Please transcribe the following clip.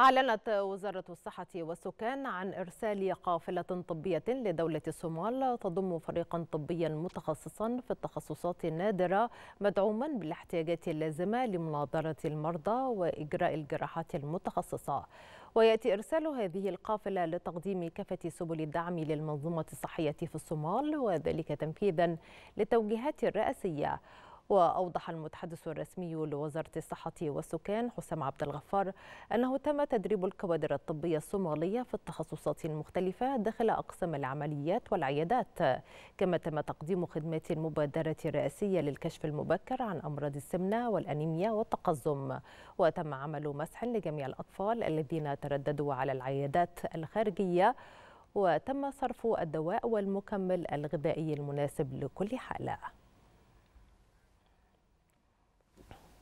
أعلنت وزارة الصحة والسكان عن إرسال قافلة طبية لدولة الصومال تضم فريقا طبيا متخصصا في التخصصات النادرة مدعوما بالاحتياجات اللازمة لمناظرة المرضى وإجراء الجراحات المتخصصة ويأتي إرسال هذه القافلة لتقديم كافة سبل الدعم للمنظومة الصحية في الصومال وذلك تنفيذا للتوجيهات الرئاسية وأوضح المتحدث الرسمي لوزارة الصحة والسكان حسام عبد الغفار أنه تم تدريب الكوادر الطبية الصومالية في التخصصات المختلفة داخل أقسام العمليات والعيادات كما تم تقديم خدمات المبادرة الرئاسية للكشف المبكر عن أمراض السمنة والأنيميا والتقزم وتم عمل مسح لجميع الأطفال الذين ترددوا على العيادات الخارجية وتم صرف الدواء والمكمل الغذائي المناسب لكل حاله